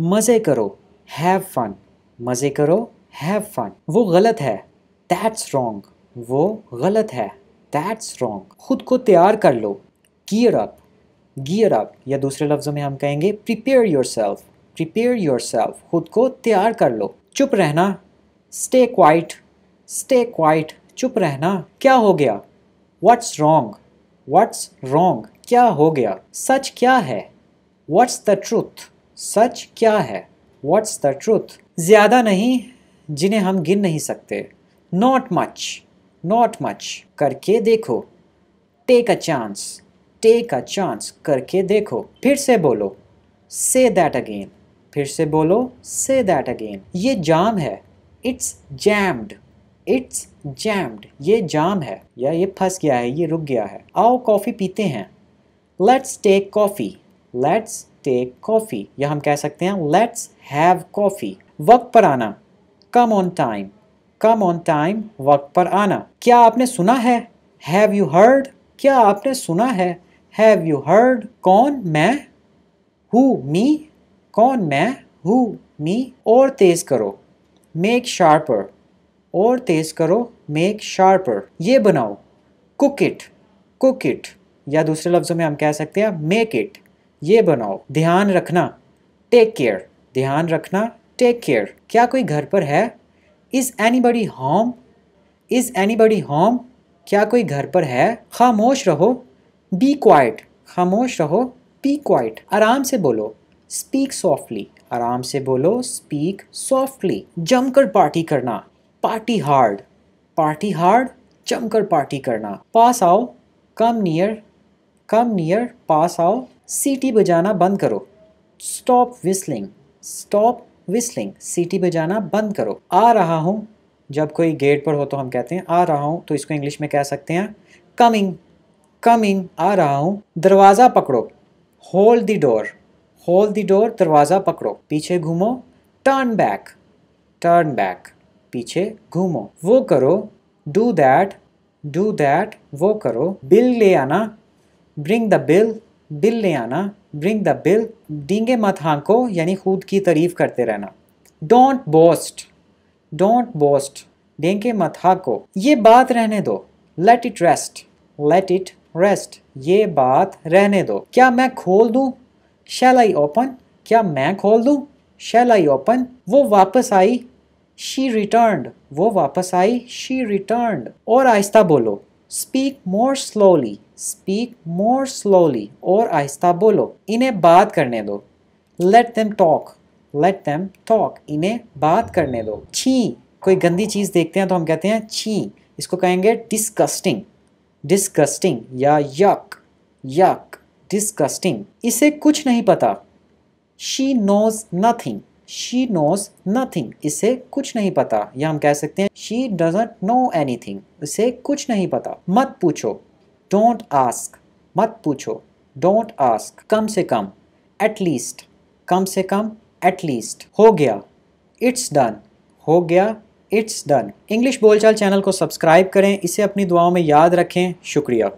मज़े करो have fun मज़े करो हैव फन वो गलत है दैट्स रॉन्ग वो गलत है दैट्स रॉन्ग खुद को तैयार कर लो गियर अप गियर अप या दूसरे लफ्ज़ों में हम कहेंगे prepare yourself prepare yourself खुद को तैयार कर लो चुप रहना स्टे क्वाइट स्टे क्वाइट चुप रहना क्या हो गया वट्स रॉन्ग व्हाट्स रॉन्ग क्या हो गया सच क्या है वट्स द ट्रूथ सच क्या है वॉट्स द ट्रूथ ज़्यादा नहीं जिन्हें हम गिन नहीं सकते नॉट मच नॉट मच करके देखो take a chance take a chance करके देखो फिर से बोलो से दैट अगेन फिर से बोलो से दैट अगेन ये जाम है इट्स जैम्ड इट्स जैम्ड ये जाम है या ये फंस गया है ये रुक गया है आओ कॉफ़ी पीते हैं let's take coffee let's take coffee या हम कह सकते हैं लेट्स हैव कॉफ़ी वक्त पर आना come on time come on time वक्त पर आना क्या आपने सुना है हैव यू हर्ड क्या आपने सुना है हैव यू हर्ड कौन मैं हु मी कौन मैं हु मी और तेज़ करो मेक शार्पर और तेज़ करो मेक शार्पर ये बनाओ कुक इट कुक इट या दूसरे लफ्ज़ों में हम कह सकते हैं मेक इट ये बनाओ ध्यान रखना टेक केयर ध्यान रखना टेक केयर क्या कोई घर पर है is anybody home is anybody home क्या कोई घर पर है खामोश रहो बी क्वाइट खामोश रहो बी क्वाइट आराम से बोलो स्पीक सॉफ्टली आराम से बोलो स्पीक सॉफ्टली जमकर पार्टी करना पार्टी हार्ड पार्टी हार्ड जमकर पार्टी करना पास आओ कम नियर कम नियर पास आओ सीटी बजाना बंद करो स्टॉप विस्लिंग स्टॉप विस्लिंग सीटी बजाना बंद करो आ रहा हूँ जब कोई गेट पर हो तो हम कहते हैं आ रहा हूँ तो इसको इंग्लिश में कह सकते हैं कमिंग कमिंग आ रहा हूँ दरवाज़ा पकड़ो hold the door hold the door दरवाज़ा पकड़ो पीछे घूमो टर्न बैक टर्न बैक पीछे घूमो वो करो डू दैट डू दैट वो करो बिल ले आना ब्रिंग द बिल बिल ले आना ब्रिंग द बिल डींगे मत हाँको यानी खुद की तारीफ करते रहना डोंट बोस्ट डोंट बोस्ट डेंगे मत हाँको ये बात रहने दो let it rest let it rest ये बात रहने दो क्या मैं खोल दूँ शैल आई ओपन क्या मैं खोल दूँ शैल आई ओपन वो वापस आई शी रिटर्न वो वापस आई शी रिटर्न और आहिस्ता बोलो speak more slowly speak more slowly और आहिस्ता बोलो इन्हें बात करने दो let them talk let them talk इन्हें बात करने दो छी कोई गंदी चीज़ देखते हैं तो हम कहते हैं छी इसको कहेंगे डिस्कस्टिंग डिस्कस्टिंग या यक यक डिस्कस्टिंग इसे कुछ नहीं पता she knows nothing she knows nothing इसे कुछ नहीं पता या हम कह सकते हैं she doesn't know anything इसे कुछ नहीं पता मत पूछो डोंट आस्क मत पूछो डोंट आस्क कम से कम एटलीस्ट कम से कम एटलीस्ट हो गया इट्स डन हो गया इट्स डन इंग्लिश बोलचाल चैनल को सब्सक्राइब करें इसे अपनी दुआओं में याद रखें शुक्रिया